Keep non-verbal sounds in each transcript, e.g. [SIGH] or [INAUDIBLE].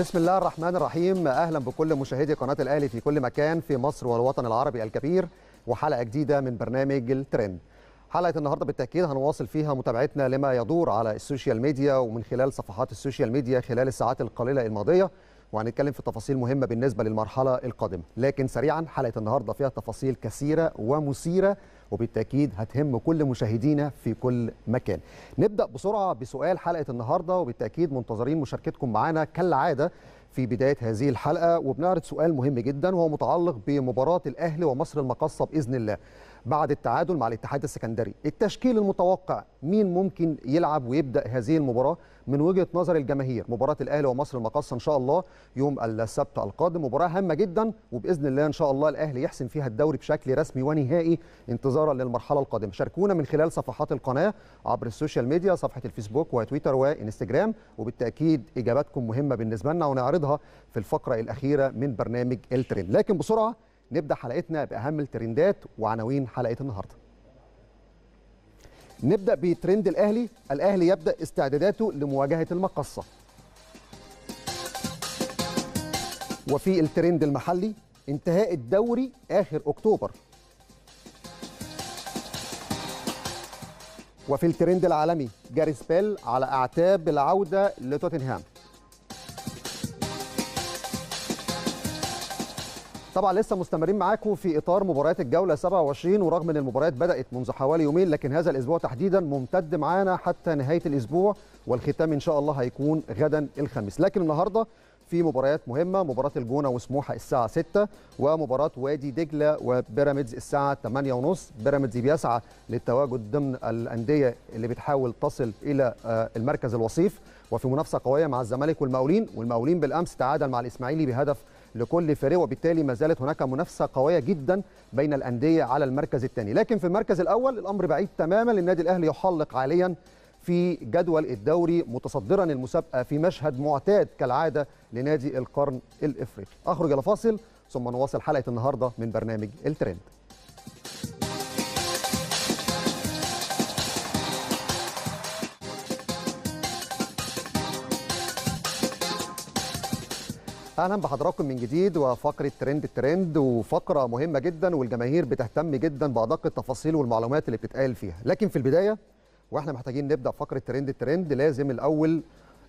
بسم الله الرحمن الرحيم اهلا بكل مشاهدي قناه الاهلي في كل مكان في مصر والوطن العربي الكبير وحلقه جديده من برنامج الترند حلقه النهارده بالتاكيد هنواصل فيها متابعتنا لما يدور على السوشيال ميديا ومن خلال صفحات السوشيال ميديا خلال الساعات القليله الماضيه وهنتكلم في تفاصيل مهمه بالنسبه للمرحله القادمه لكن سريعا حلقه النهارده فيها تفاصيل كثيره ومثيره وبالتاكيد هتهم كل مشاهدينا في كل مكان نبدا بسرعه بسؤال حلقه النهارده وبالتاكيد منتظرين مشاركتكم معانا كالعاده في بدايه هذه الحلقه وبنعرض سؤال مهم جدا وهو متعلق بمباراه الاهلي ومصر المقاصه باذن الله بعد التعادل مع الاتحاد السكندري التشكيل المتوقع مين ممكن يلعب ويبدا هذه المباراه من وجهه نظر الجماهير مباراه الاهلي ومصر المقاصه ان شاء الله يوم السبت القادم مباراه هامه جدا وباذن الله ان شاء الله الاهلي يحسم فيها الدوري بشكل رسمي ونهائي انتظارا للمرحله القادمه شاركونا من خلال صفحات القناه عبر السوشيال ميديا صفحه الفيسبوك وتويتر وانستجرام وبالتاكيد اجاباتكم مهمه بالنسبه لنا ونعرضها في الفقره الاخيره من برنامج الترند لكن بسرعه نبدا حلقتنا باهم الترندات وعناوين حلقه النهارده نبدا بترند الاهلي الاهلي يبدا استعداداته لمواجهه المقصه وفي الترند المحلي انتهاء الدوري اخر اكتوبر وفي الترند العالمي جاريس بيل على اعتاب العوده لتوتنهام طبعا لسه مستمرين معاكم في اطار مباريات الجوله 27 ورغم ان المباريات بدات منذ حوالي يومين لكن هذا الاسبوع تحديدا ممتد معانا حتى نهايه الاسبوع والختام ان شاء الله هيكون غدا الخميس لكن النهارده في مباريات مهمة مباراة الجونة وسموحة الساعة 6 ومباراة وادي دجلة وبيراميدز الساعة 8:30 بيراميدز بيسعى للتواجد ضمن الأندية اللي بتحاول تصل إلى آه، المركز الوصيف وفي منافسة قوية مع الزمالك والمقاولين والمقاولين بالأمس تعادل مع الإسماعيلي بهدف لكل فريق وبالتالي ما زالت هناك منافسه قويه جدا بين الانديه على المركز الثاني لكن في المركز الاول الامر بعيد تماما النادي الاهلي يحلق عاليا في جدول الدوري متصدرا المسابقه في مشهد معتاد كالعاده لنادي القرن الافريقي اخرج الى فاصل ثم نواصل حلقه النهارده من برنامج الترند اهلا بحضراتكم من جديد وفقره ترند ترند وفقره مهمه جدا والجماهير بتهتم جدا بادق التفاصيل والمعلومات اللي بتتقال فيها لكن في البدايه واحنا محتاجين نبدا فقره ترند ترند لازم الاول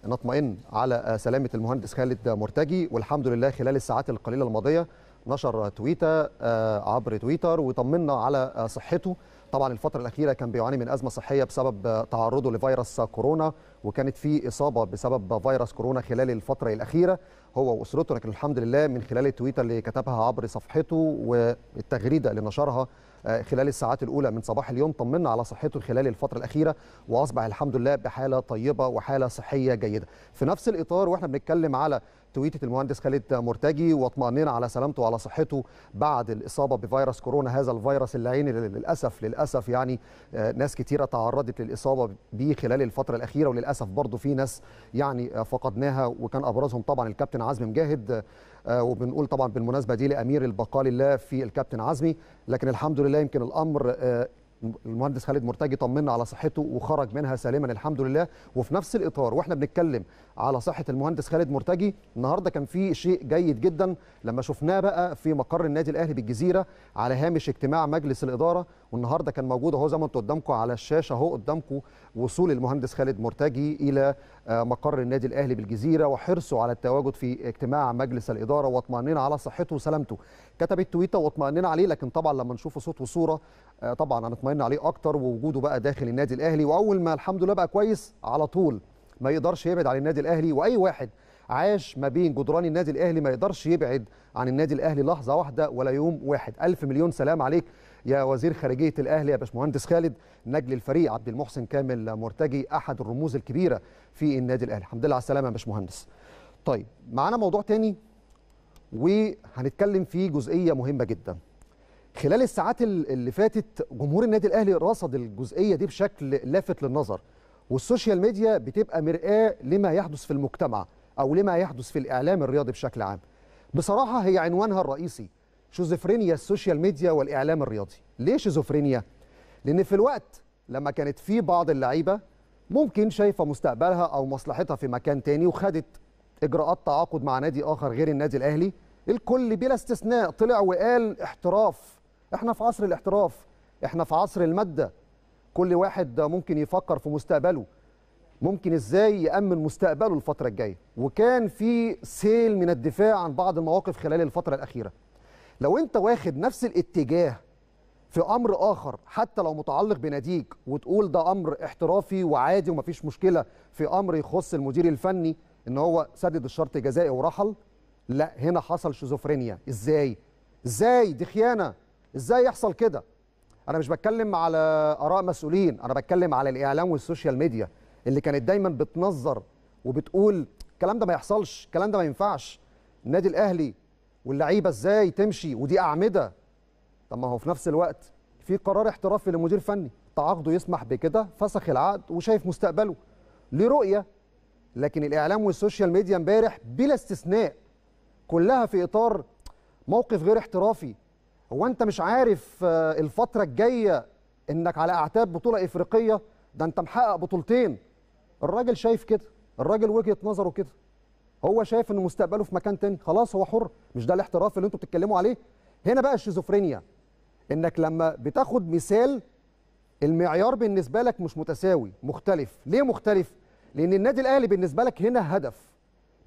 نطمئن على سلامه المهندس خالد مرتجي والحمد لله خلال الساعات القليله الماضيه نشر تويته آه، عبر تويتر وطمنا على صحته طبعا الفتره الاخيره كان بيعاني من ازمه صحيه بسبب تعرضه لفيروس كورونا وكانت في اصابه بسبب فيروس كورونا خلال الفتره الاخيره هو واسرته لكن الحمد لله من خلال التويته اللي كتبها عبر صفحته والتغريده اللي نشرها آه، خلال الساعات الاولى من صباح اليوم طمنا على صحته خلال الفتره الاخيره واصبح الحمد لله بحاله طيبه وحاله صحيه جيده في نفس الاطار واحنا بنتكلم على تويته المهندس خالد مرتجي واطمأننا على سلامته وعلى صحته بعد الإصابة بفيروس كورونا هذا الفيروس اللعين اللي للأسف للأسف يعني آه، ناس كتيرة تعرضت للإصابة به خلال الفترة الأخيرة وللأسف برضه في ناس يعني آه، فقدناها وكان أبرزهم طبعا الكابتن عزمي مجاهد آه، وبنقول طبعا بالمناسبه دي لامير البقاء لله في الكابتن عزمي لكن الحمد لله يمكن الامر المهندس خالد مرتجي طمنا على صحته وخرج منها سالما الحمد لله وفي نفس الاطار واحنا بنتكلم على صحه المهندس خالد مرتجي النهارده كان في شيء جيد جدا لما شفناه بقى في مقر النادي الاهلي بالجزيره على هامش اجتماع مجلس الاداره والنهارده كان موجود اهو زي ما انتم قدامكم على الشاشه اهو قدامكم وصول المهندس خالد مرتجي الى آه، مقر النادي الاهلي بالجزيره وحرصه على التواجد في اجتماع مجلس الاداره واطمئننا على صحته وسلامته كتب التويته واطمئننا عليه لكن طبعا لما نشوفه صوت وصوره آه، طبعا هنطمئن عليه اكتر ووجوده بقى داخل النادي الاهلي واول ما الحمد لله بقى كويس على طول ما يقدرش يبعد عن النادي الاهلي واي واحد عاش ما بين جدران النادي الاهلي ما يقدرش يبعد عن النادي الاهلي لحظه واحده ولا يوم واحد الف مليون سلام عليك يا وزير خارجيه الاهلي يا باشمهندس خالد نجل الفريق عبد المحسن كامل مرتجي احد الرموز الكبيره في النادي الاهلي الحمد لله على السلامه يا باشمهندس طيب معانا موضوع تاني وهنتكلم فيه جزئيه مهمه جدا خلال الساعات اللي فاتت جمهور النادي الاهلي رصد الجزئيه دي بشكل لافت للنظر والسوشيال ميديا بتبقى مرآة لما يحدث في المجتمع أو لما يحدث في الإعلام الرياضي بشكل عام بصراحة هي عنوانها الرئيسي شيزوفرينيا السوشيال ميديا والاعلام الرياضي ليه شيزوفرينيا لان في الوقت لما كانت في بعض اللعيبه ممكن شايفه مستقبلها او مصلحتها في مكان تاني وخدت اجراءات تعاقد مع نادي اخر غير النادي الاهلي الكل بلا استثناء طلع وقال احتراف احنا في عصر الاحتراف احنا في عصر الماده كل واحد ممكن يفكر في مستقبله ممكن ازاي يامن مستقبله الفتره الجايه وكان في سيل من الدفاع عن بعض المواقف خلال الفتره الاخيره لو انت واخد نفس الاتجاه في امر اخر حتى لو متعلق بناديك وتقول ده امر احترافي وعادي ومفيش مشكله في امر يخص المدير الفني ان هو سدد الشرط الجزائي ورحل لا هنا حصل شيزوفرينيا ازاي ازاي دي خيانه ازاي يحصل كده انا مش بتكلم على اراء مسؤولين انا بتكلم على الاعلام والسوشيال ميديا اللي كانت دايما بتنظر وبتقول الكلام ده ما يحصلش الكلام ده ما ينفعش النادي الاهلي واللعيبه ازاي تمشي ودي اعمده طب ما هو في نفس الوقت في قرار احترافي لمدير فني تعاقده يسمح بكده فسخ العقد وشايف مستقبله ليه رؤيه لكن الاعلام والسوشيال ميديا امبارح بلا استثناء كلها في اطار موقف غير احترافي هو انت مش عارف آه، الفتره الجايه انك على اعتاب بطوله افريقيه ده انت محقق بطولتين الراجل شايف كده الراجل وجهه نظره كده هو شايف ان مستقبله في مكان تاني خلاص هو حر مش ده الاحتراف اللي انتوا بتتكلموا عليه هنا بقى الشيزوفرينيا انك لما بتاخد مثال المعيار بالنسبه لك مش متساوي مختلف ليه مختلف لان النادي الاهلي بالنسبه لك هنا هدف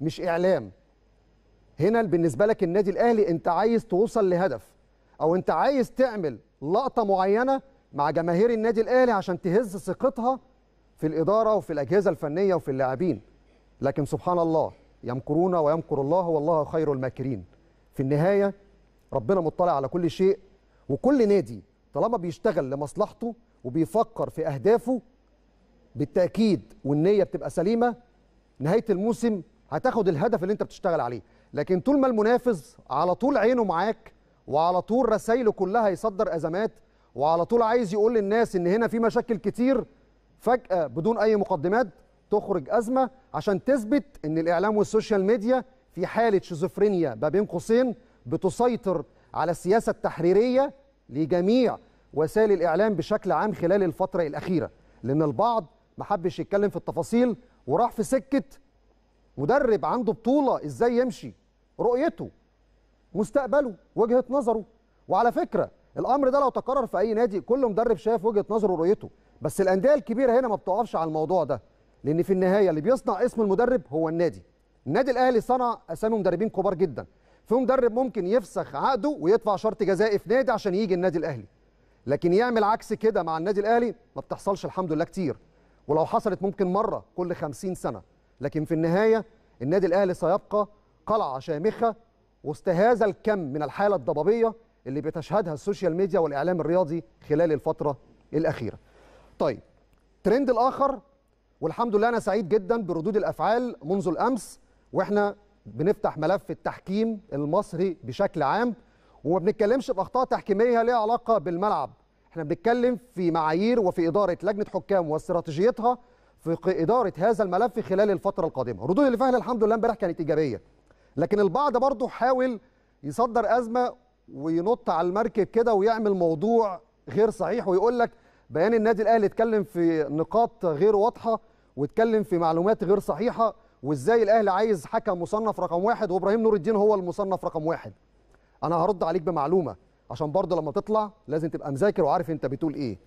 مش اعلام هنا بالنسبه لك النادي الاهلي انت عايز توصل لهدف او انت عايز تعمل لقطه معينه مع جماهير النادي الاهلي عشان تهز ثقتها في الاداره وفي الاجهزه الفنيه وفي اللاعبين لكن سبحان الله يمكرون ويمكر الله والله خير الماكرين في النهاية ربنا مطلع على كل شيء وكل نادي طالما بيشتغل لمصلحته وبيفكر في أهدافه بالتأكيد والنية بتبقى سليمة نهاية الموسم هتاخد الهدف اللي انت بتشتغل عليه لكن طول ما المنافس على طول عينه معاك وعلى طول رسايله كلها يصدر أزمات وعلى طول عايز يقول للناس إن هنا في مشاكل كتير فجأة بدون أي مقدمات تخرج أزمة عشان تثبت أن الإعلام والسوشيال ميديا في حالة شيزوفرينيا ما بين قوسين بتسيطر على السياسة التحريرية لجميع وسائل الإعلام بشكل عام خلال الفترة الأخيرة لأن البعض ما حبش يتكلم في التفاصيل وراح في سكة مدرب عنده بطولة إزاي يمشي رؤيته مستقبله وجهة نظره وعلى فكرة الأمر ده لو تكرر في أي نادي كل مدرب شايف وجهة نظره ورؤيته بس الأندية الكبيرة هنا ما بتقفش على الموضوع ده لان في النهايه اللي بيصنع اسم المدرب هو النادي النادي الاهلي صنع اسامي مدربين كبار جدا في مدرب ممكن يفسخ عقده ويدفع شرط جزائي في نادي عشان يجي النادي الاهلي لكن يعمل عكس كده مع النادي الاهلي ما بتحصلش الحمد لله كتير ولو حصلت ممكن مره كل 50 سنه لكن في النهايه النادي الاهلي سيبقى قلعه شامخه وسط هذا الكم من الحاله الضبابيه اللي بتشهدها السوشيال ميديا والاعلام الرياضي خلال الفتره الاخيره. طيب ترند الاخر والحمد لله انا سعيد جدا بردود الافعال منذ الامس واحنا بنفتح ملف التحكيم المصري بشكل عام وما بنتكلمش باخطاء تحكيميه ليها علاقه بالملعب احنا بنتكلم في معايير وفي اداره لجنه حكام واستراتيجيتها في اداره هذا الملف خلال الفتره القادمه ردود الفعل الحمد لله امبارح كانت ايجابيه لكن البعض برضه حاول يصدر ازمه وينط على المركب كده ويعمل موضوع غير صحيح ويقول لك بيان النادي الاهلي اتكلم في نقاط غير واضحه واتكلم في معلومات غير صحيحه وازاي الاهلي عايز حكم مصنف رقم واحد وابراهيم نور الدين هو المصنف رقم واحد انا هرد عليك بمعلومه عشان برضه لما تطلع لازم تبقى مذاكر وعارف انت بتقول ايه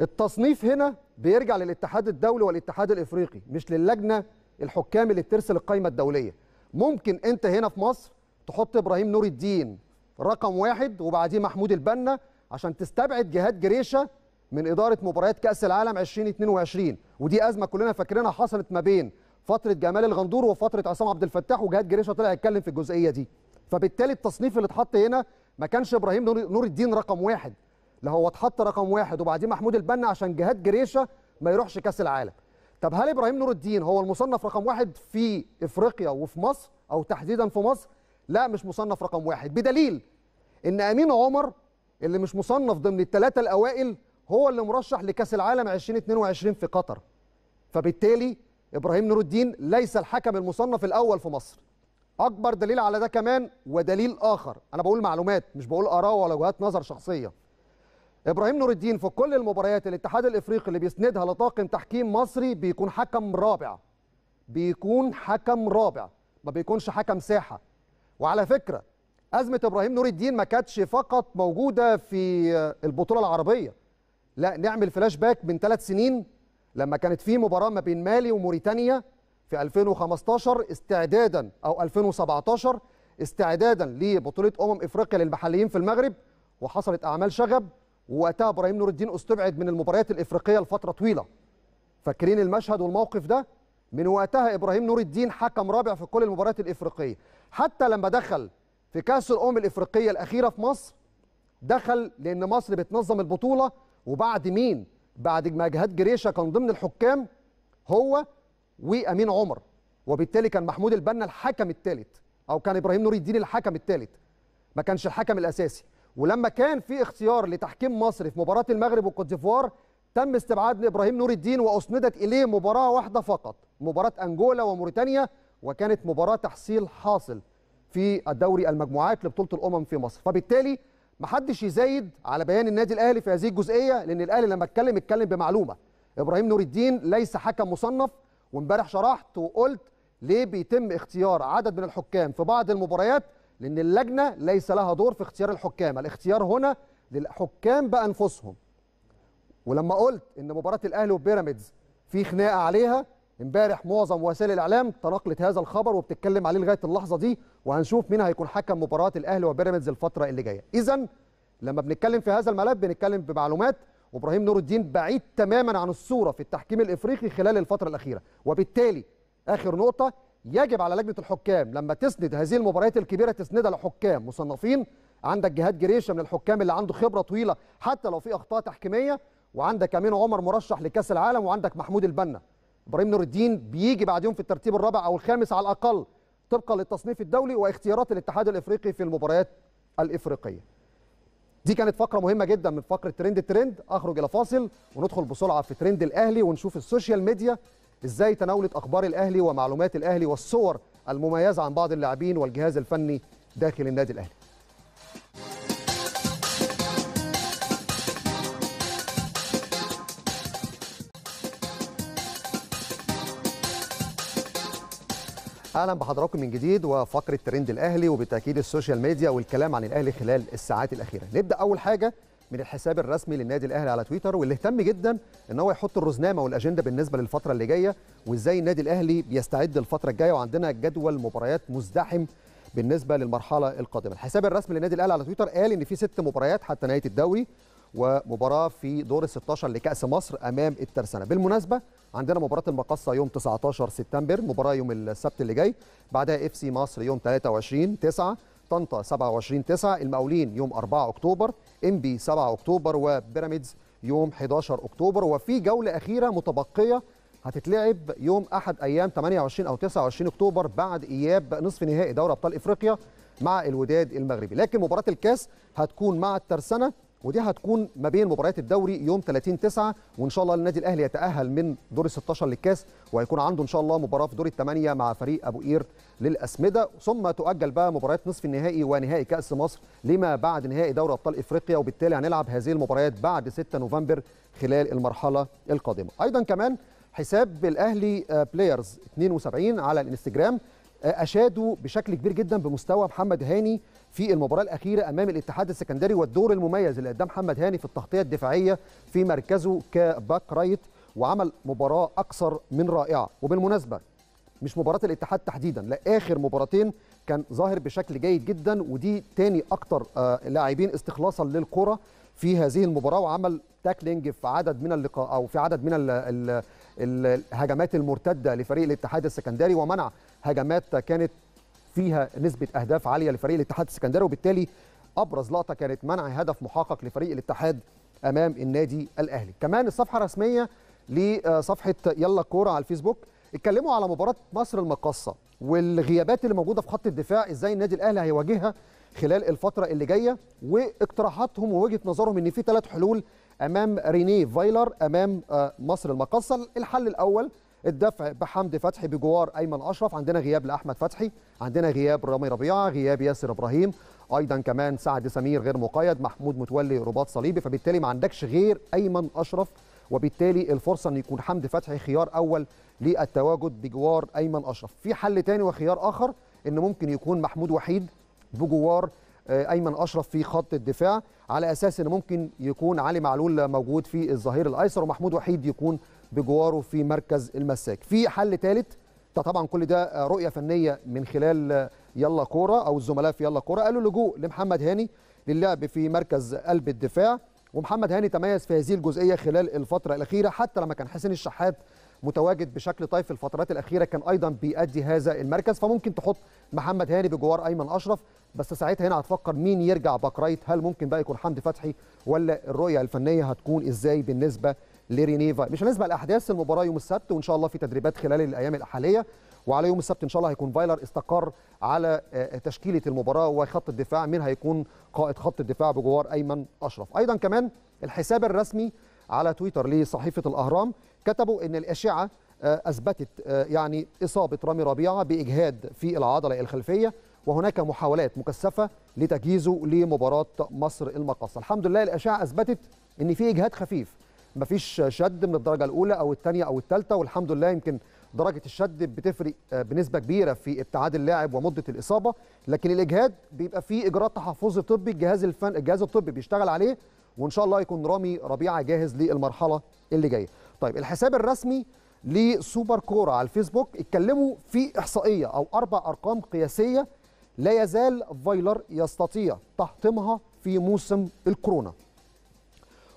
التصنيف هنا بيرجع للاتحاد الدولي والاتحاد الافريقي مش للجنه الحكام اللي بترسل القائمه الدوليه ممكن انت هنا في مصر تحط ابراهيم نور الدين رقم واحد وبعديه محمود البنا عشان تستبعد جهاد جريشه من إدارة مباريات كأس العالم 2022 ودي أزمة كلنا فاكرينها حصلت ما بين فترة جمال الغندور وفترة عصام عبد الفتاح وجهاد جريشة طلع يتكلم في الجزئية دي فبالتالي التصنيف اللي اتحط هنا ما كانش إبراهيم نور الدين رقم واحد لا هو اتحط رقم واحد وبعدين محمود البنا عشان جهاد جريشة ما يروحش كأس العالم طب هل إبراهيم نور الدين هو المصنف رقم واحد في إفريقيا وفي مصر أو تحديدا في مصر لا مش مصنف رقم واحد بدليل إن أمين عمر اللي مش مصنف ضمن الثلاثة الأوائل هو اللي مرشح لكاس العالم 2022 في قطر فبالتالي ابراهيم نور الدين ليس الحكم المصنف الاول في مصر اكبر دليل على ده كمان ودليل اخر انا بقول معلومات مش بقول اراء ولا وجهات نظر شخصيه ابراهيم نور الدين في كل المباريات الاتحاد الافريقي اللي بيسندها لطاقم تحكيم مصري بيكون حكم رابع بيكون حكم رابع ما بيكونش حكم ساحه وعلى فكره ازمه ابراهيم نور الدين ما كانتش فقط موجوده في البطوله العربيه لا نعمل فلاش باك من ثلاث سنين لما كانت في مباراه ما بين مالي وموريتانيا في 2015 استعدادا او 2017 استعدادا لبطوله امم افريقيا للمحليين في المغرب وحصلت اعمال شغب ووقتها ابراهيم نور الدين استبعد من المباريات الافريقيه لفتره طويله فاكرين المشهد والموقف ده من وقتها ابراهيم نور الدين حكم رابع في كل المباريات الافريقيه حتى لما دخل في كاس الامم الافريقيه الاخيره في مصر دخل لان مصر بتنظم البطوله وبعد مين بعد ما جهاد جريشه كان ضمن الحكام هو وامين عمر وبالتالي كان محمود البنا الحكم الثالث او كان ابراهيم نور الدين الحكم الثالث ما كانش الحكم الاساسي ولما كان في اختيار لتحكيم مصر في مباراه المغرب والكوت ديفوار تم استبعاد ابراهيم نور الدين واسندت اليه مباراه واحده فقط مباراه انجولا وموريتانيا وكانت مباراه تحصيل حاصل في الدوري المجموعات لبطوله الامم في مصر فبالتالي محدش يزايد على بيان النادي الاهلي في هذه الجزئيه لان الاهلي لما اتكلم اتكلم بمعلومه ابراهيم نور الدين ليس حكم مصنف وامبارح شرحت وقلت ليه بيتم اختيار عدد من الحكام في بعض المباريات لان اللجنه ليس لها دور في اختيار الحكام الاختيار هنا للحكام بانفسهم ولما قلت ان مباراه الاهلي وبيراميدز في خناقه عليها امبارح معظم وسائل الاعلام تناقلت هذا الخبر وبتتكلم عليه لغايه اللحظه دي وهنشوف مين هيكون حكم مباراه الاهلي وبيراميدز الفتره اللي جايه اذا لما بنتكلم في هذا الملف بنتكلم بمعلومات وابراهيم نور الدين بعيد تماما عن الصوره في التحكيم الافريقي خلال الفتره الاخيره وبالتالي اخر نقطه يجب على لجنه الحكام لما تسند هذه المباريات الكبيره تسندها لحكام مصنفين عندك جهاد جريشه من الحكام اللي عنده خبره طويله حتى لو في اخطاء تحكيميه وعندك امين عمر مرشح لكاس العالم وعندك محمود البنا ابراهيم نور الدين بيجي يوم في الترتيب الرابع او الخامس على الاقل طبقا للتصنيف الدولي واختيارات الاتحاد الافريقي في المباريات الافريقيه. دي كانت فقره مهمه جدا من فقره ترند ترند اخرج الى فاصل وندخل بسرعه في ترند الاهلي ونشوف السوشيال ميديا ازاي تناولت اخبار الاهلي ومعلومات الاهلي والصور المميزه عن بعض اللاعبين والجهاز الفني داخل النادي الاهلي. اهلا بحضراتكم من جديد وفقره ترند الاهلي وبالتاكيد السوشيال ميديا والكلام عن الاهلي خلال الساعات الاخيره نبدا اول حاجه من الحساب الرسمي للنادي الاهلي على تويتر واللي اهتم جدا ان هو يحط الرزنامه والاجنده بالنسبه للفتره اللي جايه وازاي النادي الاهلي بيستعد للفتره الجايه وعندنا جدول مباريات مزدحم بالنسبه للمرحله القادمه الحساب الرسمي للنادي الاهلي على تويتر قال ان في ست مباريات حتى نهايه الدوري ومباراه في دور ال 16 لكاس مصر امام الترسانه بالمناسبه عندنا مباراه المقصه يوم 19 سبتمبر مباراه يوم السبت اللي جاي بعدها اف سي مصر يوم 23 9 طنطا 27 9 المقاولين يوم 4 اكتوبر ام بي 7 اكتوبر وبيراميدز يوم 11 اكتوبر وفي جوله اخيره متبقيه هتتلعب يوم احد ايام 28 او 29 اكتوبر بعد اياب نصف نهائي دوري ابطال افريقيا مع الوداد المغربي لكن مباراه الكاس هتكون مع الترسنة ودي هتكون ما بين مباريات الدوري يوم 30 9 وان شاء الله النادي الاهلي يتاهل من دور ال 16 للكاس وهيكون عنده ان شاء الله مباراه في دور الثمانيه مع فريق ابو قير للاسمده ثم تؤجل بقى مباريات نصف النهائي ونهائي كاس مصر لما بعد نهائي دوري ابطال افريقيا وبالتالي هنلعب هذه المباريات بعد 6 نوفمبر خلال المرحله القادمه ايضا كمان حساب الاهلي آه، بلايرز 72 على الانستجرام آه، اشادوا بشكل كبير جدا بمستوى محمد هاني في المباراه الاخيره امام الاتحاد السكندري والدور المميز اللي قدام محمد هاني في التغطيه الدفاعيه في مركزه كباك رايت وعمل مباراه اكثر من رائعه وبالمناسبه مش مباراه الاتحاد تحديدا لا اخر مباراتين كان ظاهر بشكل جيد جدا ودي تاني اكتر آه، لاعبين استخلاصا للكره في هذه المباراه وعمل تاكلينج في عدد من اللقاء او في عدد من الهجمات المرتده لفريق الاتحاد السكندري ومنع هجمات كانت فيها نسبه اهداف عاليه لفريق الاتحاد السكندري وبالتالي ابرز لقطه كانت منع هدف محقق لفريق الاتحاد امام النادي الاهلي كمان الصفحه الرسميه لصفحه يلا كوره على الفيسبوك اتكلموا على مباراه مصر المقصه والغيابات اللي موجوده في خط الدفاع ازاي النادي الاهلي هيواجهها خلال الفتره اللي جايه واقتراحاتهم ووجهه نظرهم ان في ثلاث حلول امام رينيه فايلر امام آه، مصر المقصه الحل الاول الدفع بحمد فتحي بجوار ايمن اشرف عندنا غياب لاحمد فتحي عندنا غياب رامي ربيعه غياب ياسر ابراهيم ايضا كمان سعد سمير غير مقيد محمود متولي رباط صليبي فبالتالي ما عندكش غير ايمن اشرف وبالتالي الفرصه ان يكون حمدي فتحي خيار اول للتواجد بجوار ايمن اشرف في حل تاني وخيار اخر ان ممكن يكون محمود وحيد بجوار آه، ايمن اشرف في خط الدفاع على اساس ان ممكن يكون علي معلول موجود في الظهير الايسر ومحمود وحيد يكون بجواره في مركز المساك في حل ثالث ده طبعا كل ده آه، رؤيه فنيه من خلال آه، يلا كوره او الزملاء في يلا كوره قالوا لجوء لمحمد هاني للعب في مركز قلب الدفاع ومحمد هاني تميز في هذه الجزئيه خلال الفتره الاخيره حتى لما كان حسين الشحات متواجد بشكل طيب في الفترات الاخيره كان ايضا بيأدي هذا المركز فممكن تحط محمد هاني بجوار ايمن اشرف بس ساعتها هنا هتفكر مين يرجع باكرايت هل ممكن بقى يكون حمدي فتحي ولا الرؤيه الفنيه هتكون ازاي بالنسبه لرينيفا هنسبق الاحداث المباراه يوم السبت وان شاء الله في تدريبات خلال الايام الحاليه وعلى يوم السبت ان شاء الله هيكون فايلر استقر على آه، آه، تشكيله المباراه وخط الدفاع مين هيكون قائد خط الدفاع بجوار ايمن اشرف ايضا كمان الحساب الرسمي على تويتر لصحيفه الاهرام كتبوا ان الاشعه آه، اثبتت يعني اصابه رامي ربيعه باجهاد في العضله الخلفيه وهناك محاولات مكثفه لتجهيزه لمباراه مصر المقاصه الحمد لله الاشعه اثبتت ان في اجهاد خفيف مفيش شد من الدرجه الاولى او الثانيه او الثالثه والحمد لله يمكن درجه الشد بتفرق آه، بنسبه كبيره في ابتعاد اللاعب ومده الاصابه لكن الاجهاد بيبقى فيه اجراءات تحفظ طبي الجهاز الفن الجهاز الطبي بيشتغل عليه وان شاء الله يكون رامي ربيعه جاهز للمرحله اللي جايه طيب الحساب الرسمي لسوبر كوره على الفيسبوك اتكلموا في احصائيه او اربع ارقام قياسيه لا يزال فايلر يستطيع تحطيمها في موسم الكورونا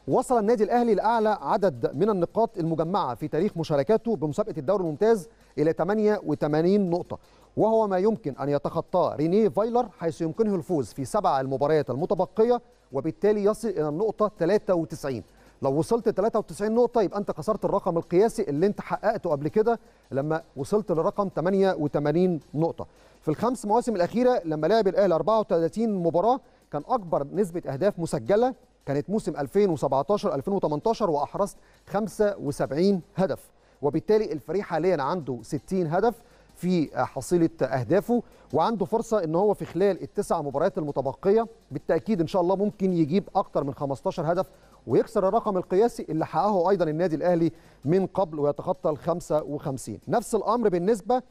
وصل النادي الاهلي لاعلى عدد من النقاط المجمعه في تاريخ مشاركاته بمسابقه الدوري الممتاز الى 88 نقطه وهو ما يمكن ان يتخطاه رينيه فايلر حيث يمكنه الفوز في سبع المباريات المتبقيه وبالتالي يصل الى النقطه 93 لو وصلت 93 نقطة يبقى أنت كسرت الرقم القياسي اللي أنت حققته قبل كده لما وصلت لرقم 88 نقطة. في الخمس مواسم الأخيرة لما لعب الأهلي 34 مباراة كان أكبر نسبة أهداف مسجلة كانت موسم 2017 2018 واحرزت 75 هدف وبالتالي الفريق حاليا عنده 60 هدف في حصيله اهدافه وعنده فرصه ان هو في خلال التسع مباريات المتبقيه بالتاكيد ان شاء الله ممكن يجيب اكثر من 15 هدف ويكسر الرقم القياسي اللي حققه ايضا النادي الاهلي من قبل ويتخطى ال 55 نفس الامر بالنسبه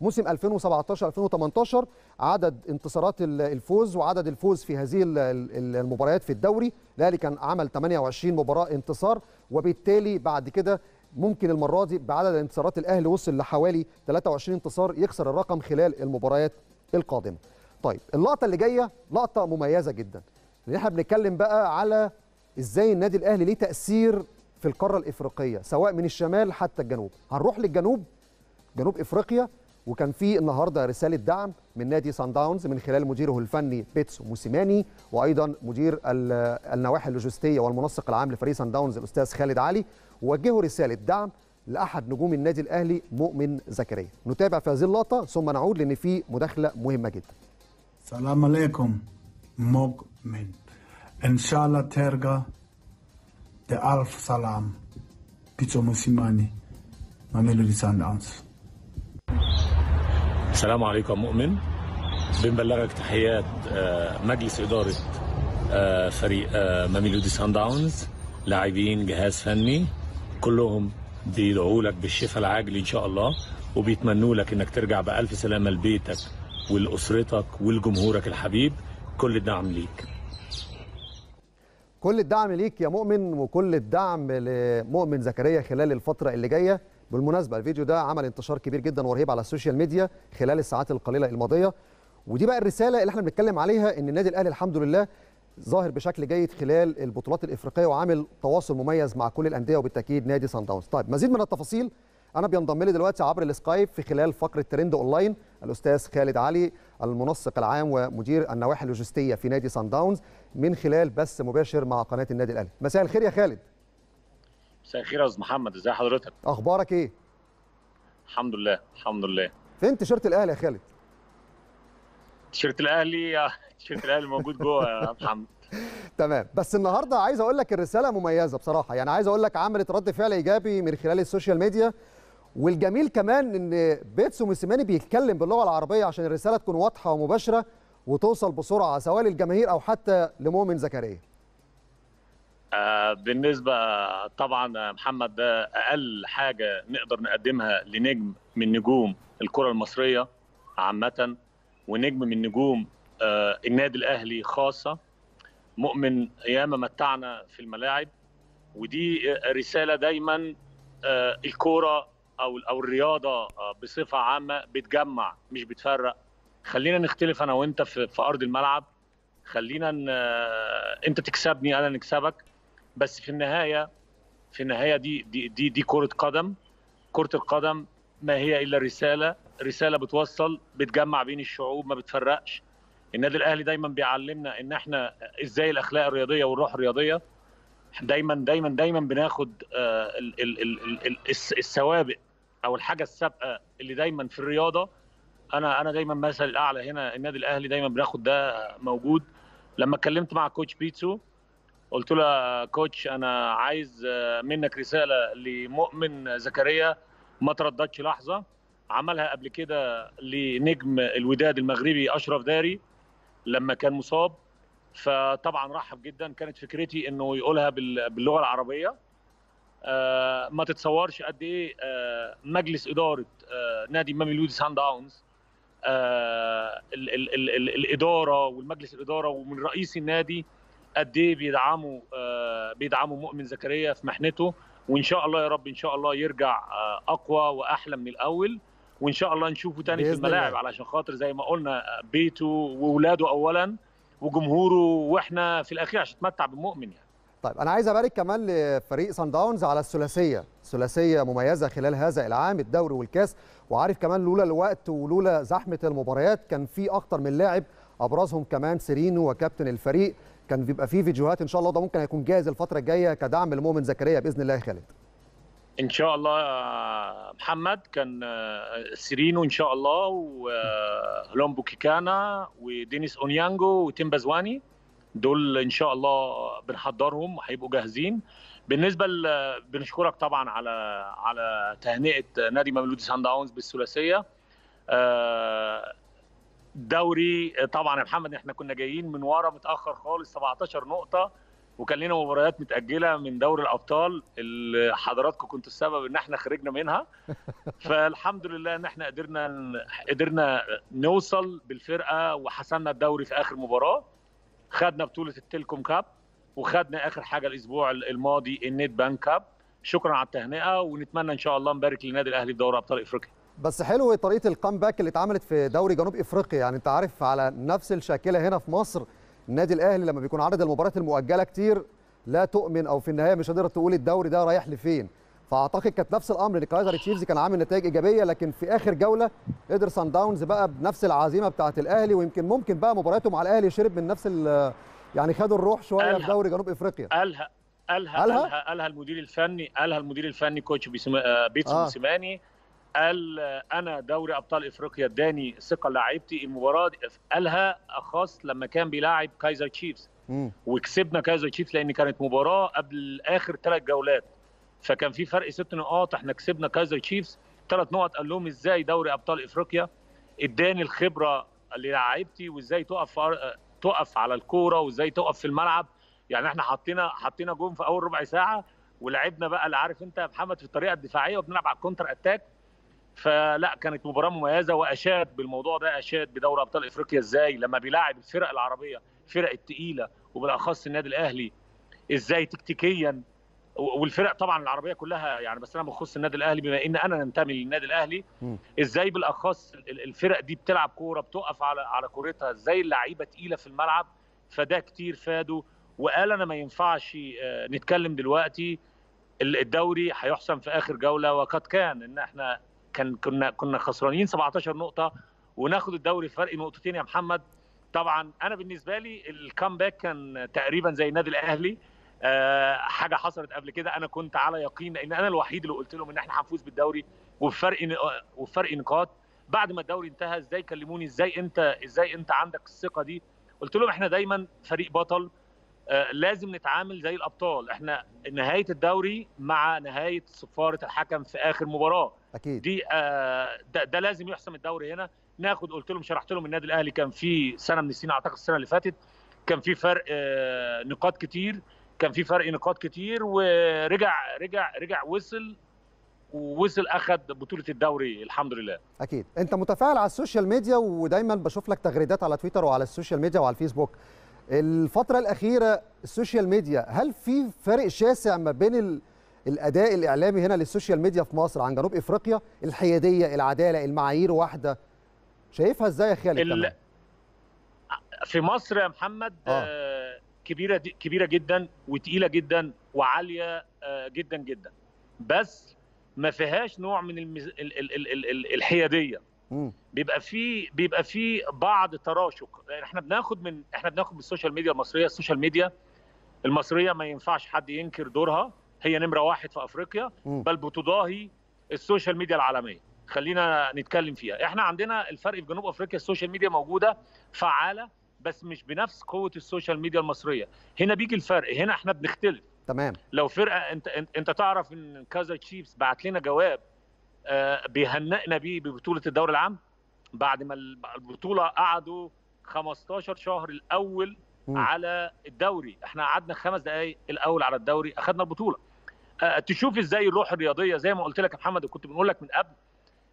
موسم 2017 2018 عدد انتصارات الفوز وعدد الفوز في هذه المباريات في الدوري الاهلي كان عمل 28 مباراه انتصار وبالتالي بعد كده ممكن المره دي بعدد انتصارات الاهلي وصل لحوالي 23 انتصار يكسر الرقم خلال المباريات القادمه طيب اللقطه اللي جايه لقطه مميزه جدا لان احنا بنتكلم بقى على ازاي النادي الاهلي ليه تاثير في القاره الافريقيه سواء من الشمال حتى الجنوب هنروح للجنوب جنوب افريقيا وكان في النهارده رساله دعم من نادي سان داونز من خلال مديره الفني بيتسو موسيماني وايضا مدير النواحي اللوجستيه والمنسق العام لفريق سان داونز الاستاذ خالد علي وجهوا رساله دعم لاحد نجوم النادي الاهلي مؤمن زكريا نتابع في هذه اللقطه ثم نعود لان في مداخله مهمه جدا السلام عليكم مؤمن ان شاء الله ترجع بألف سلام بيتسو موسيماني نادي سان داونز السلام عليكم مؤمن بنبلغك تحيات آه، مجلس إدارة آه، فريق ماميلودي سان داونز لاعبين جهاز فني كلهم بيدعوا لك بالشفاء العاجل إن شاء الله وبيتمنوا لك إنك ترجع بألف سلامة لبيتك ولأسرتك ولجمهورك الحبيب كل الدعم ليك كل الدعم ليك يا مؤمن وكل الدعم لمؤمن زكريا خلال الفترة اللي جاية بالمناسبه الفيديو ده عمل انتشار كبير جدا ورهيب على السوشيال ميديا خلال الساعات القليله الماضيه ودي بقى الرساله اللي احنا بنتكلم عليها ان النادي الاهلي الحمد لله ظاهر بشكل جيد خلال البطولات الافريقيه وعامل تواصل مميز مع كل الانديه وبالتاكيد نادي سان داونز طيب مزيد من التفاصيل انا بينضم لي دلوقتي عبر السكايب في خلال فقره ترند اونلاين الاستاذ خالد علي المنسق العام ومدير النواحي اللوجستيه في نادي سان داونز من خلال بث مباشر مع قناه النادي الاهلي مساء الخير يا خالد مساء الخير يا استاذ محمد ازي حضرتك اخبارك ايه الحمد لله الحمد لله فين تيشيرت الاهلي يا خالد تيشيرت الاهلي آه، تيشيرت الاهلي موجود جوه يا محمد [LAUGHS] تمام بس النهارده عايز اقول لك الرساله مميزه بصراحه يعني عايز اقول لك عملت رد فعل ايجابي من خلال السوشيال ميديا والجميل كمان ان بيتسو موسيماني بيتكلم باللغه العربيه عشان الرساله تكون واضحه ومباشره وتوصل بسرعه سواء للجماهير او حتى لمؤمن زكريا آه، بالنسبة طبعا محمد ده أقل حاجة نقدر نقدمها لنجم من نجوم الكرة المصرية عامة ونجم من نجوم آه، النادي الأهلي خاصة مؤمن ياما متعنا في الملاعب ودي رسالة دايما آه، الكورة أو أو الرياضة بصفة عامة بتجمع مش بتفرق خلينا نختلف أنا وأنت في أرض الملعب خلينا انت تكسبني انا نكسبك بس في النهايه في النهايه دي دي دي, دي كره قدم كره القدم ما هي الا رساله رساله بتوصل بتجمع بين الشعوب ما بتفرقش النادي الاهلي دايما بيعلمنا ان احنا ازاي الاخلاق الرياضيه والروح الرياضيه دايما دايما دايما بناخد آه، السوابق او الحاجه السابقه اللي دايما في الرياضه انا انا دايما مثل الاعلى هنا النادي الاهلي دايما بناخد ده موجود لما اتكلمت مع كوتش بيتسو قلت له كوتش انا عايز آه، منك رساله لمؤمن زكريا ما ترددش لحظه عملها قبل كده لنجم الوداد المغربي اشرف داري لما كان مصاب فطبعا رحب جدا كانت فكرتي انه يقولها باللغه العربيه آه، ما تتصورش قد ايه آه، مجلس اداره نادي ماميلودي سان داونز الاداره والمجلس الاداره ومن رئيس النادي قد ايه بيدعموا آه، بيدعموا مؤمن زكريا في محنته وان شاء الله يا رب ان شاء الله يرجع آه، اقوى واحلى من الاول وان شاء الله نشوفه تاني في الملاعب علشان خاطر زي ما قلنا آه، بيته واولاده اولا وجمهوره واحنا في الاخير عشان تتمتع بالمؤمن يعني طيب انا عايز ابارك كمان لفريق سان داونز على الثلاثيه ثلاثيه مميزه خلال هذا العام الدوري والكاس وعارف كمان لولا الوقت ولولا زحمه المباريات كان في اكتر من لاعب ابرزهم كمان سيرينو وكابتن الفريق كان بيبقى فيه فيديوهات ان شاء الله ده ممكن هيكون جاهز الفتره الجايه كدعم لمؤمن زكريا باذن الله يا خالد ان شاء الله محمد كان آه، سيرينو ان شاء الله ولومبو آه، كيكانا ودينيس اونيانجو بازواني دول ان شاء الله بنحضرهم وهيبقوا جاهزين بالنسبه ل... بنشكرك طبعا على على تهنئه نادي مملودي سان داونز بالثلاثيه آه، دوري آه، طبعا يا محمد احنا كنا جايين من ورا متاخر خالص 17 نقطه وكان لنا مباريات متاجله من دوري الابطال اللي حضراتكم كنتوا السبب ان احنا خرجنا منها [LAUGHS] فالحمد لله ان احنا قدرنا قدرنا نوصل بالفرقه وحسمنا الدوري في اخر مباراه خدنا بطوله التلكوم كاب وخدنا اخر حاجه الاسبوع الماضي النت بانك كاب شكرا على التهنئه ونتمنى ان شاء الله نبارك للنادي الاهلي في دوري ابطال افريقيا بس حلو طريقه الكامباك اللي اتعملت في دوري جنوب افريقيا يعني انت عارف على نفس الشاكله هنا في مصر النادي الاهلي لما بيكون عدد المباريات المؤجله كتير لا تؤمن او في النهايه مش قادر تقول الدوري ده رايح لفين فاعتقد كانت نفس الامر لكايزر تشيفز كان عامل نتائج ايجابيه لكن في اخر جوله قدر سان داونز بقى بنفس العزيمه بتاعه الاهلي ويمكن ممكن بقى مباراته مع الاهلي شرب من نفس يعني خدوا الروح شويه في دوري جنوب افريقيا قالها قالها قالها المدير الفني قالها المدير الفني كوتش آه، بيتسو آه. موسيماني قال انا دوري ابطال افريقيا اداني ثقه لعيبتي المباراه دي قالها اخص لما كان بيلاعب كايزر تشيفز وكسبنا كايزر تشيفز لان كانت مباراه قبل اخر ثلاث جولات فكان في فرق ست نقاط احنا كسبنا كايزر تشيفز ثلاث نقط قال لهم ازاي دوري ابطال افريقيا اداني الخبره للاعيبتي وازاي تقف تقف على الكوره وازاي تقف في الملعب يعني احنا حطينا حطينا جون في اول ربع ساعه ولعبنا بقى اللي عارف انت يا محمد في الطريقه الدفاعيه وبنلعب على الكونتر اتاك فلا كانت مباراه مميزه واشاد بالموضوع ده اشاد بدوري ابطال افريقيا ازاي لما بيلاعب الفرق العربيه الفرق الثقيله وبالاخص النادي الاهلي ازاي تكتيكيا والفرق طبعا العربيه كلها يعني بس انا بخص النادي الاهلي بما ان انا ننتمي للنادي الاهلي ازاي بالاخص الفرق دي بتلعب كوره بتقف على على كورتها ازاي اللعيبه تقيله في الملعب فده كتير فاده وقال انا ما ينفعش آه، نتكلم دلوقتي الدوري هيحسم في اخر جوله وقد كان ان احنا كان كنا كنا خسرانين 17 نقطه وناخد الدوري فرق نقطتين يا محمد طبعا انا بالنسبه لي الكامباك كان تقريبا زي النادي الاهلي أه حاجه حصلت قبل كده انا كنت على يقين لان انا الوحيد اللي قلت لهم ان احنا هنفوز بالدوري وبفرق وفرق نقاط بعد ما الدوري انتهى ازاي كلموني ازاي انت ازاي انت عندك الثقه دي قلت لهم احنا دايما فريق بطل آه، لازم نتعامل زي الابطال احنا نهايه الدوري مع نهايه صفاره الحكم في اخر مباراه اكيد دي آه، ده, ده لازم يحسم الدوري هنا ناخد قلت لهم شرحت لهم النادي الاهلي كان في سنه من السنين اعتقد السنه اللي فاتت كان في فرق آه، نقاط كتير كان في فرق نقاط كتير ورجع رجع رجع وصل ووصل اخد بطوله الدوري الحمد لله اكيد انت متفاعل على السوشيال ميديا ودايما بشوف لك تغريدات على تويتر وعلى السوشيال ميديا وعلى الفيسبوك الفترة الأخيرة السوشيال ميديا هل في فرق شاسع ما بين الأداء الإعلامي هنا للسوشيال ميديا في مصر عن جنوب إفريقيا الحيادية العدالة المعايير واحدة شايفها إزاي يا خالد ال... في مصر يا محمد آه. آه كبيرة دي كبيرة جدا وتقيلة جدا وعالية آه جدا جدا بس ما فيهاش نوع من الحيادية بيبقى في بيبقى في بعض تراشق يعني احنا بناخد من احنا بناخد من السوشيال ميديا المصريه السوشيال ميديا المصريه ما ينفعش حد ينكر دورها هي نمره واحد في افريقيا مم. بل بتضاهي السوشيال ميديا العالميه خلينا نتكلم فيها احنا عندنا الفرق في جنوب افريقيا السوشيال ميديا موجوده فعاله بس مش بنفس قوه السوشيال ميديا المصريه هنا بيجي الفرق هنا احنا بنختلف تمام لو فرقه انت انت تعرف ان كازا تشيبس بعت لنا جواب آه، بيهنئنا بيه ببطوله الدوري العام بعد ما البطوله قعدوا 15 شهر الاول م. على الدوري احنا قعدنا خمس دقائق الاول على الدوري اخذنا البطوله آه، تشوف ازاي الروح الرياضيه زي ما قلت لك يا محمد وكنت بنقول لك من قبل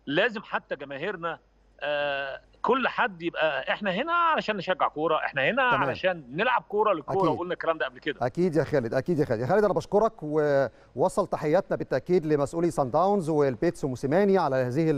لازم حتى جماهيرنا آه، كل حد يبقى احنا هنا علشان نشجع كوره احنا هنا تمام. علشان نلعب كوره للكوره وقلنا الكلام ده قبل كده اكيد يا خالد اكيد يا خالد يا خالد انا بشكرك ووصل تحياتنا بالتاكيد لمسؤولي سان داونز والبيتس وموسيماني على هذه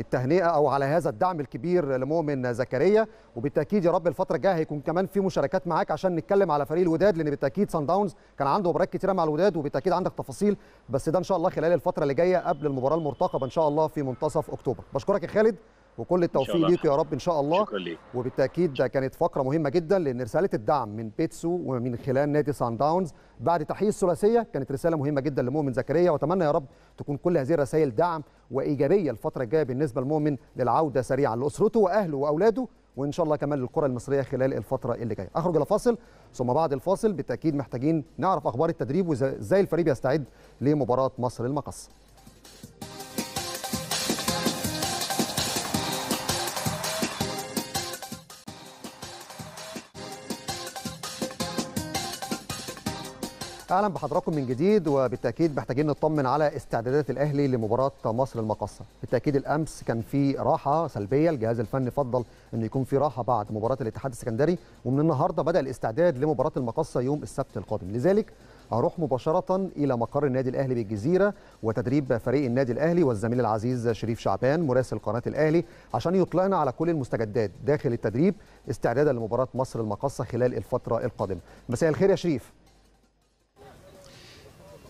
التهنئه او على هذا الدعم الكبير لمؤمن زكريا وبالتاكيد يا رب الفتره الجايه هيكون كمان في مشاركات معاك عشان نتكلم على فريق الوداد لان بالتاكيد سان داونز كان عنده مباريات كتيره مع الوداد وبالتاكيد عندك تفاصيل بس ده ان شاء الله خلال الفتره اللي جايه قبل المباراه المرتقبه ان شاء الله في منتصف اكتوبر بشكرك يا خالد وكل التوفيق ليك يا رب ان شاء الله شكرا ليك وبالتاكيد ده كانت فقره مهمه جدا لان رساله الدعم من بيتسو ومن خلال نادي سان داونز بعد تحقيق الثلاثيه كانت رساله مهمه جدا لمؤمن زكريا واتمنى يا رب تكون كل هذه الرسائل دعم وايجابيه الفتره الجايه بالنسبه للمؤمن للعوده سريعا لاسرته واهله واولاده وان شاء الله كمان للكره المصريه خلال الفتره اللي جايه اخرج الى فاصل ثم بعد الفاصل بالتاكيد محتاجين نعرف اخبار التدريب وازاي الفريق بيستعد لمباراه مصر المقص اهلا بحضراتكم من جديد وبالتاكيد محتاجين نطمن على استعدادات الاهلي لمباراه مصر المقصه بالتاكيد الامس كان في راحه سلبيه الجهاز الفني فضل انه يكون في راحه بعد مباراه الاتحاد السكندري ومن النهارده بدا الاستعداد لمباراه المقصه يوم السبت القادم لذلك اروح مباشرة إلى مقر النادي الأهلي بالجزيرة وتدريب فريق النادي الأهلي والزميل العزيز شريف شعبان مراسل قناة الأهلي عشان يطلعنا على كل المستجدات داخل التدريب استعدادا لمباراة مصر المقصة خلال الفترة القادمة مساء الخير يا شريف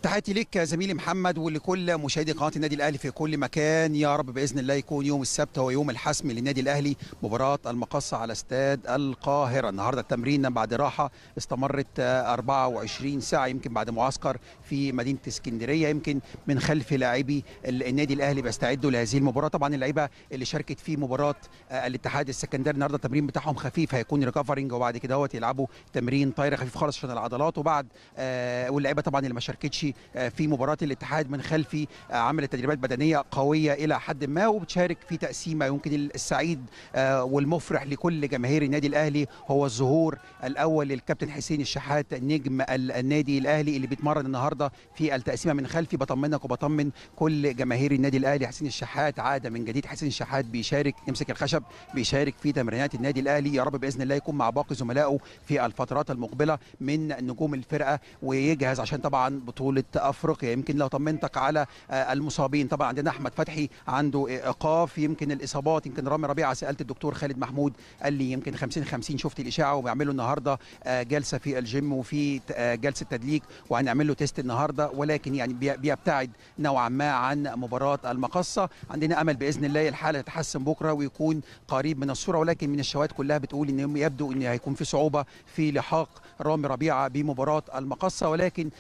تحياتي ليك زميلي محمد ولكل مشاهدي قناه النادي الاهلي في كل مكان يا رب باذن الله يكون يوم السبت هو يوم الحسم للنادي الاهلي مباراه المقصه على استاد القاهره النهارده التمرين بعد راحه استمرت 24 ساعه يمكن بعد معسكر في مدينه اسكندريه يمكن من خلف لاعبي النادي الاهلي بيستعدوا لهذه المباراه طبعا اللعيبه اللي شاركت في مباراه آه، الاتحاد السكندري النهارده التمرين بتاعهم خفيف هيكون ريكفرنج وبعد كده يلعبوا تمرين طايره خفيف خالص عشان العضلات وبعد آه، واللعيبه طبعا اللي ما شاركتش ماشي آه، في مباراه الاتحاد من خلفي آه، عملت تدريبات بدنيه قويه الى حد ما وبتشارك في تقسيمه يمكن السعيد آه، والمفرح لكل جماهير النادي الاهلي هو الظهور الاول للكابتن حسين الشحات نجم النادي الاهلي اللي بيتمرن النهارده في التقسيمه من خلفي بطمنك وبطمن كل جماهير النادي الاهلي حسين الشحات عاده من جديد حسين الشحات بيشارك يمسك الخشب بيشارك في تمرينات النادي الاهلي يا رب باذن الله يكون مع باقي زملائه في الفترات المقبله من نجوم الفرقه ويجهز عشان طبعا بطوله دولة أفريقيا يمكن لو طمنتك على آه، المصابين طبعا عندنا أحمد فتحي عنده إيقاف يمكن الإصابات يمكن رامي ربيعة سألت الدكتور خالد محمود قال لي يمكن 50 50 شفت الإشاعة وبيعملوا النهاردة آه، جلسة في الجيم وفي آه، جلسة تدليك وهنعمل له تيست النهاردة ولكن يعني بيبتعد نوعا ما عن مباراة المقصة عندنا أمل بإذن الله الحالة تتحسن بكرة ويكون قريب من الصورة ولكن من الشواهد كلها بتقول إن يبدو إن هيكون في صعوبة في لحاق رامي ربيعة بمباراة المقصة ولكن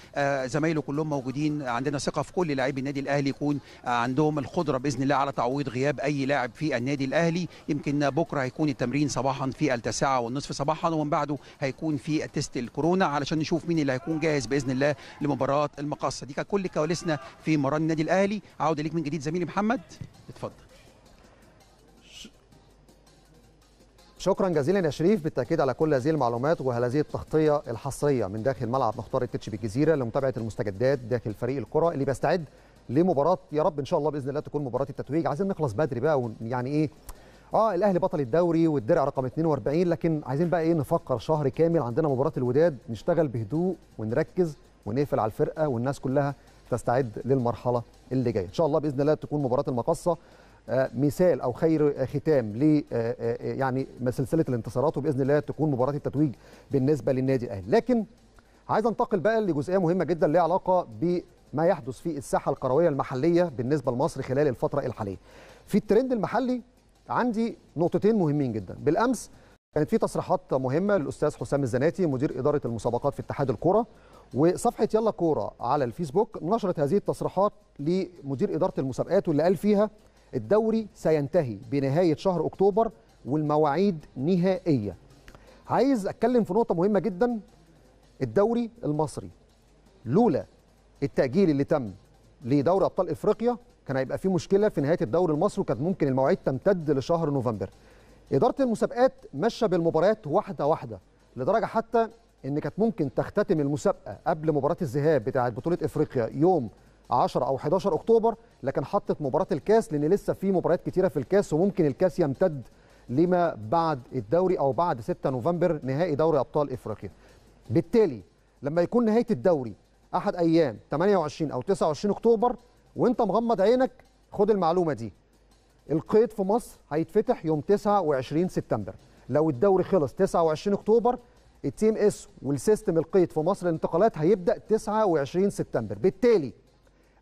زمايله كلهم موجودين عندنا ثقه في كل لاعبي النادي الاهلي يكون عندهم القدره باذن الله على تعويض غياب اي لاعب في النادي الاهلي يمكن بكره هيكون التمرين صباحا في التاسعه والنصف صباحا ومن بعده هيكون في تيست الكورونا علشان نشوف مين اللي هيكون جاهز باذن الله لمباراه المقاصه دي كانت كل كواليسنا في مران النادي الاهلي عوده ليك من جديد زميلي محمد اتفضل شكرا جزيلا يا شريف بالتاكيد على كل هذه المعلومات وهذه التغطيه الحصريه من داخل ملعب مختار التتش بالجزيره لمتابعه المستجدات داخل فريق الكره اللي بيستعد لمباراه يا رب ان شاء الله باذن الله تكون مباراه التتويج عايزين نخلص بدري بقى يعني ايه اه الاهلي بطل الدوري والدرع رقم 42 لكن عايزين بقى ايه نفكر شهر كامل عندنا مباراه الوداد نشتغل بهدوء ونركز ونقفل على الفرقه والناس كلها تستعد للمرحله اللي جايه ان شاء الله باذن الله تكون مباراه المقصه آه، مثال او خير آه، ختام ل آه، يعني سلسله الانتصارات وباذن الله تكون مباراه التتويج بالنسبه للنادي الاهلي لكن عايز انتقل بقى لجزئيه مهمه جدا ليها علاقه بما يحدث في الساحه الكرويه المحليه بالنسبه لمصر خلال الفتره الحاليه في الترند المحلي عندي نقطتين مهمين جدا بالامس كانت في تصريحات مهمه للاستاذ حسام الزناتي مدير اداره المسابقات في اتحاد الكره وصفحه يلا كوره على الفيسبوك نشرت هذه التصريحات لمدير اداره المسابقات واللي قال فيها الدوري سينتهي بنهاية شهر أكتوبر والمواعيد نهائية عايز أتكلم في نقطة مهمة جدا الدوري المصري لولا التأجيل اللي تم لدوري أبطال إفريقيا كان هيبقى في مشكلة في نهاية الدوري المصري وكانت ممكن المواعيد تمتد لشهر نوفمبر إدارة المسابقات ماشية بالمباريات واحدة واحدة لدرجة حتى ان كانت ممكن تختتم المسابقه قبل مباراه الذهاب بتاعه بطوله افريقيا يوم 10 او 11 اكتوبر لكن حطت مباراه الكاس لان لسه في مباريات كتيره في الكاس وممكن الكاس يمتد لما بعد الدوري او بعد 6 نوفمبر نهائي دوري ابطال افريقيا بالتالي لما يكون نهايه الدوري احد ايام 28 او 29 اكتوبر وانت مغمض عينك خد المعلومه دي القيد في مصر هيتفتح يوم 29 سبتمبر لو الدوري خلص 29 اكتوبر التيم اس والسيستم القيد في مصر الانتقالات هيبدا 29 سبتمبر بالتالي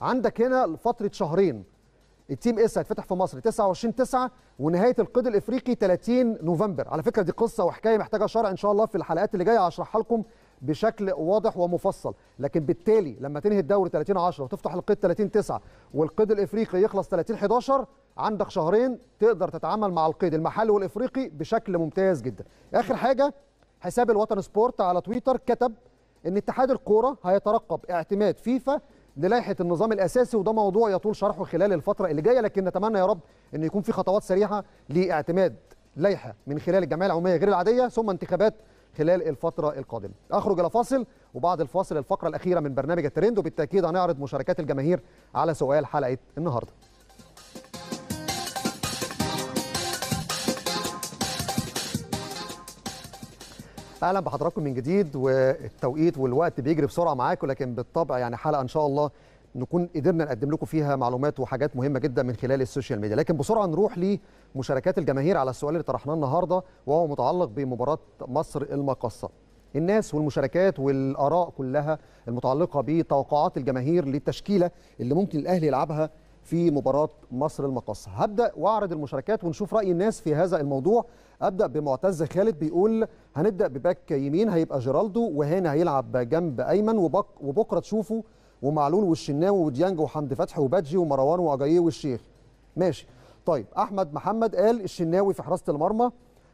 عندك هنا لفتره شهرين التيم اس هيتفتح في مصر 29 9 ونهايه القيد الافريقي 30 نوفمبر على فكره دي قصه وحكايه محتاجه شرح ان شاء الله في الحلقات اللي جايه هشرحها لكم بشكل واضح ومفصل لكن بالتالي لما تنهي الدوري 30 10 وتفتح القيد 30 9 والقيد الافريقي يخلص 30 11 عندك شهرين تقدر تتعامل مع القيد المحلي والافريقي بشكل ممتاز جدا اخر حاجه حساب الوطن سبورت على تويتر كتب ان اتحاد الكوره هيترقب اعتماد فيفا للائحه النظام الاساسي وده موضوع يطول شرحه خلال الفتره اللي جايه لكن نتمنى يا رب ان يكون في خطوات سريعه لاعتماد لائحه من خلال الجمعيه العموميه غير العاديه ثم انتخابات خلال الفتره القادمه. اخرج الى فاصل وبعد الفاصل الفقره الاخيره من برنامج الترند وبالتاكيد هنعرض مشاركات الجماهير على سؤال حلقه النهارده. اهلا بحضراتكم من جديد والتوقيت والوقت بيجري بسرعه معاكم لكن بالطبع يعني حلقه ان شاء الله نكون قدرنا نقدم لكم فيها معلومات وحاجات مهمه جدا من خلال السوشيال ميديا لكن بسرعه نروح لمشاركات الجماهير على السؤال اللي طرحناه النهارده وهو متعلق بمباراه مصر المقصه الناس والمشاركات والاراء كلها المتعلقه بتوقعات الجماهير للتشكيله اللي ممكن الاهلي يلعبها في مباراة مصر المقاصة هبدأ وأعرض المشاركات ونشوف رأي الناس في هذا الموضوع أبدأ بمعتز خالد بيقول هنبدأ بباك يمين هيبقى جيرالدو وهنا هيلعب جنب أيمن وبك وبكرة تشوفوا ومعلول والشناوي وديانج وحمدي فتحي وبادجي ومروان وأجاييه والشيخ ماشي طيب أحمد محمد قال الشناوي في حراسة المرمى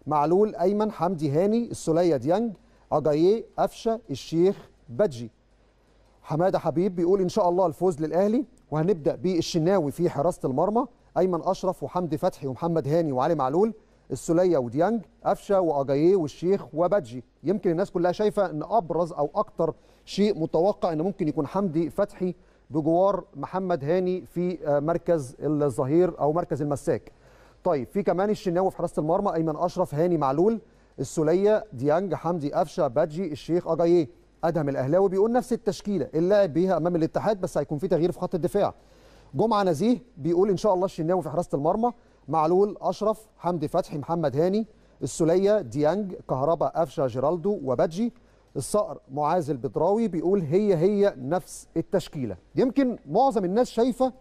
معلول أيمن حمدي هاني السولية ديانج أجاييه قفشة الشيخ بادجي حماده حبيب بيقول ان شاء الله الفوز للاهلي وهنبدا بالشناوي في حراسه المرمى ايمن اشرف وحمدي فتحي ومحمد هاني وعلي معلول السوليه وديانج قفشه واجاييه والشيخ وبادجي يمكن الناس كلها شايفه ان ابرز او اكتر شيء متوقع ان ممكن يكون حمدي فتحي بجوار محمد هاني في آه، مركز الظهير او مركز المساك طيب في كمان الشناوي في حراسه المرمى ايمن اشرف هاني معلول السوليه ديانج حمدي قفشه بادجي الشيخ اجاييه ادهم الاهلاوي بيقول نفس التشكيله اللاعب بيها امام الاتحاد بس هيكون في تغيير في خط الدفاع جمعه نزيه بيقول ان شاء الله الشناوي في حراسه المرمى معلول اشرف حمدي فتحي محمد هاني السوليه ديانج كهربا قفشه جيرالدو وبادجي الصقر معاذ البدراوي بيقول هي هي نفس التشكيله يمكن معظم الناس شايفه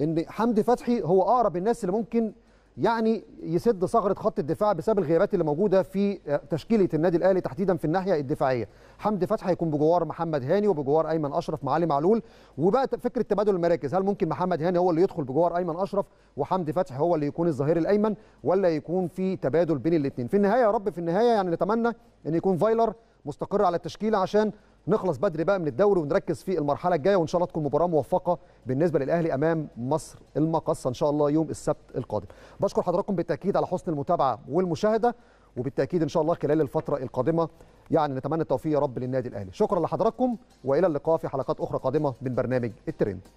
ان حمدي فتحي هو اقرب الناس اللي ممكن يعني يسد ثغره خط الدفاع بسبب الغيابات اللي موجوده في آه، تشكيله النادي الاهلي تحديدا في الناحيه الدفاعيه حمدي فتحي هيكون بجوار محمد هاني وبجوار ايمن اشرف معالي معلول وبقى فكره تبادل المراكز هل ممكن محمد هاني هو اللي يدخل بجوار ايمن اشرف وحمدي فتحي هو اللي يكون الظهير الايمن ولا يكون في تبادل بين الاثنين في النهايه يا رب في النهايه يعني نتمنى ان يكون فايلر مستقر على التشكيله عشان نخلص بدري بقى من الدوري ونركز في المرحله الجايه وان شاء الله تكون مباراه موفقه بالنسبه للاهلي امام مصر المقصه ان شاء الله يوم السبت القادم بشكر حضراتكم بالتاكيد على حسن المتابعه والمشاهده وبالتاكيد ان شاء الله خلال الفتره القادمه يعني نتمنى التوفيق يا رب للنادي الاهلي شكرا لحضراتكم والى اللقاء في حلقات اخرى قادمه من برنامج الترند